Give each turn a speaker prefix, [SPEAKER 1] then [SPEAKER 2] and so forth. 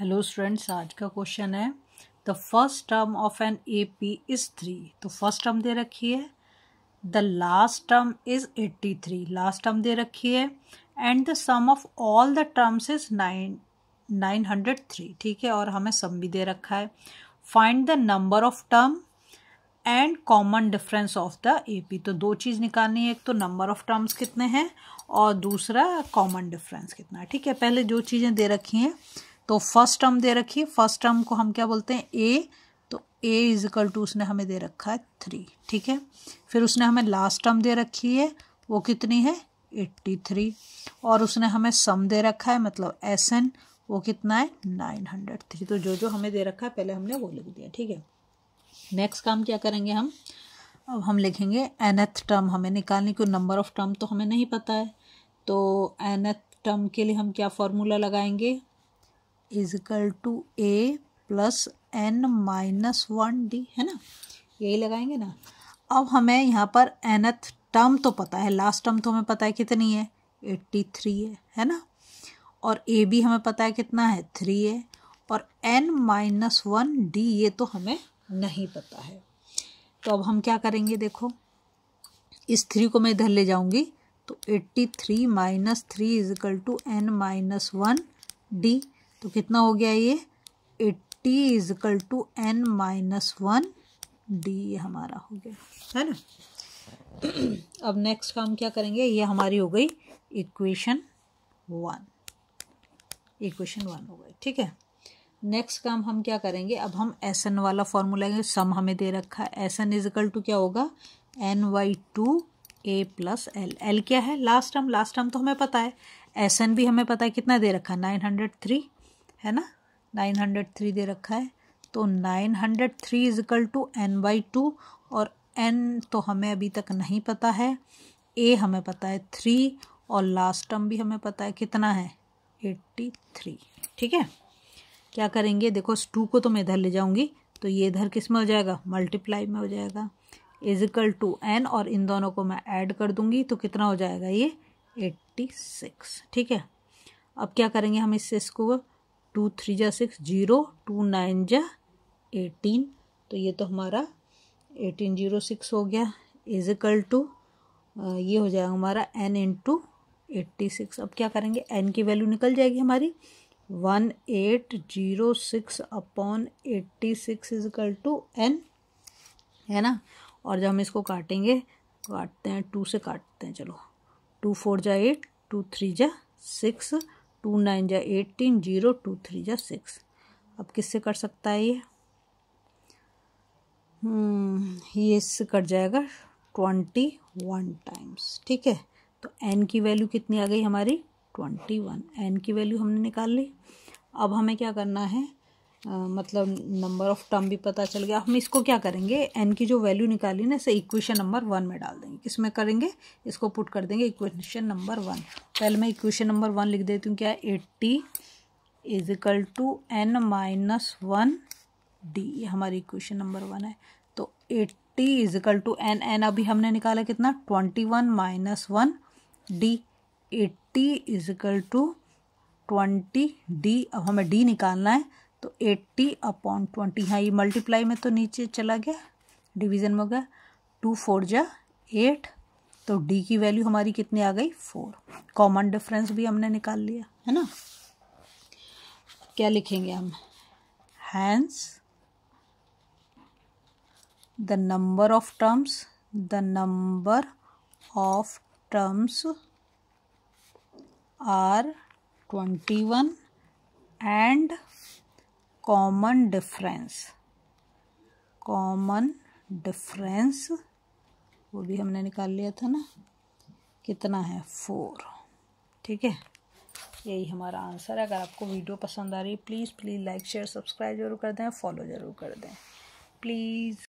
[SPEAKER 1] hello students आज का question है the first term of an A P is three तो फर्स्ट टर्म दे रखी है the last term is eighty three last term दे रखी है and the sum of all the terms is nine nine hundred three ठीक है और हमें सम भी दे रखा है find the number of term and common difference of the A P तो दो चीज़ निकालनी है एक तो नंबर ऑफ टर्म्स कितने हैं और दूसरा कॉमन डिफरेंस कितना है ठीक है पहले जो चीज़ें दे रखी हैं तो फर्स्ट टर्म दे रखी फर्स्ट टर्म को हम क्या बोलते हैं ए तो ए इज इक्वल टू उसने हमें दे रखा है थ्री ठीक है फिर उसने हमें लास्ट टर्म दे रखी है वो कितनी है एट्टी थ्री और उसने हमें सम दे रखा है मतलब एस एन वो कितना है नाइन हंड्रेड थ्री तो जो जो हमें दे रखा है पहले हमने वो लिख दिया ठीक है नेक्स्ट काम क्या करेंगे हम अब हम लिखेंगे एनथ टर्म हमें निकालने को नंबर ऑफ टर्म तो हमें नहीं पता है तो एनथ टर्म के लिए हम क्या फॉर्मूला लगाएंगे equal to a plus n minus one d है ना यही लगाएंगे ना अब हमें यहाँ पर एनथ टर्म तो पता है लास्ट टर्म तो हमें पता है कितनी है एट्टी थ्री है है ना और ए भी हमें पता है कितना है थ्री है और एन माइनस वन डी ये तो हमें नहीं पता है तो अब हम क्या करेंगे देखो इस थ्री को मैं इधर ले जाऊंगी तो eighty three minus three equal to n minus one d तो कितना हो गया ये eighty equal to n minus one d हमारा हो गया है ना अब नेक्स्ट काम क्या करेंगे ये हमारी हो गई इक्वेशन वन इक्वेशन वन हो गई ठीक है नेक्स्ट काम हम क्या करेंगे अब हम एस एन वाला फॉर्मूला सम हमें दे रखा है एस एन इजकल टू क्या होगा n by two a plus l l क्या है लास्ट टर्म लास्ट टर्म तो हमें पता है एस एन भी हमें पता है कितना दे रखा है नाइन हंड्रेड थ्री है ना नाइन हंड्रेड थ्री दे रखा है तो nine hundred three equal to n by two और एन तो हमें अभी तक नहीं पता है ए हमें पता है थ्री और लास्ट टर्म भी हमें पता है कितना है एट्टी थ्री ठीक है क्या करेंगे देखो टू को तो मैं इधर ले जाऊंगी तो ये इधर किस में हो जाएगा मल्टीप्लाई में हो जाएगा इजिकल टू एन और इन दोनों को मैं ऐड कर दूंगी तो कितना हो जाएगा ये एट्टी सिक्स ठीक है अब क्या करेंगे हम इससे इसको टू थ्री जा सिक्स जीरो टू नाइन जा एटीन तो ये तो हमारा एटीन जीरो सिक्स हो गया इज टू ये हो जाएगा हमारा n into eighty six अब क्या करेंगे एन की वैल्यू निकल जाएगी हमारी one eight zero six upon eighty six is equal to n है ना और जब हम इसको काटेंगे काटते हैं टू से काटते हैं चलो टू फोर जा एट टू थ्री जा सिक्स टू नाइन जा एटीन जीरो टू थ्री जा सिक्स अब किससे कर सकता है ये हम्म, ये इससे कट जाएगा ट्वेंटी वन टाइम्स ठीक है तो एन की वैल्यू कितनी आ गई हमारी ट्वेंटी वन एन की वैल्यू हमने निकाल ली अब हमें क्या करना है आ, मतलब नंबर ऑफ टर्म भी पता चल गया हम इसको क्या करेंगे एन की जो वैल्यू निकाली ना इसे इक्वेशन नंबर वन में डाल देंगे किस में करेंगे इसको पुट कर देंगे इक्वेशन नंबर वन पहले मैं इक्वेशन नंबर वन लिख देती हूँ क्या eighty is equal to n minus one d ये हमारी इक्वेशन नंबर वन है तो eighty is equal to n n अभी हमने निकाला कितना twenty one minus one d eighty is equal to twenty d अब हमें डी निकालना है तो एट्टी अपॉन ट्वेंटी हाँ ये मल्टीप्लाई में तो नीचे चला गया डिवीज़न में हो गया टू फोर जा एट तो डी की वैल्यू हमारी कितनी आ गई फोर कॉमन डिफरेंस भी हमने निकाल लिया है ना क्या लिखेंगे हम hence the number of terms the number of terms are twenty one and common difference common difference वो भी हमने निकाल लिया था ना कितना है फोर ठीक है यही हमारा आंसर है अगर आपको वीडियो पसंद आ रही है please please like share subscribe जरूर कर दें फॉलो ज़रूर कर दें प्लीज़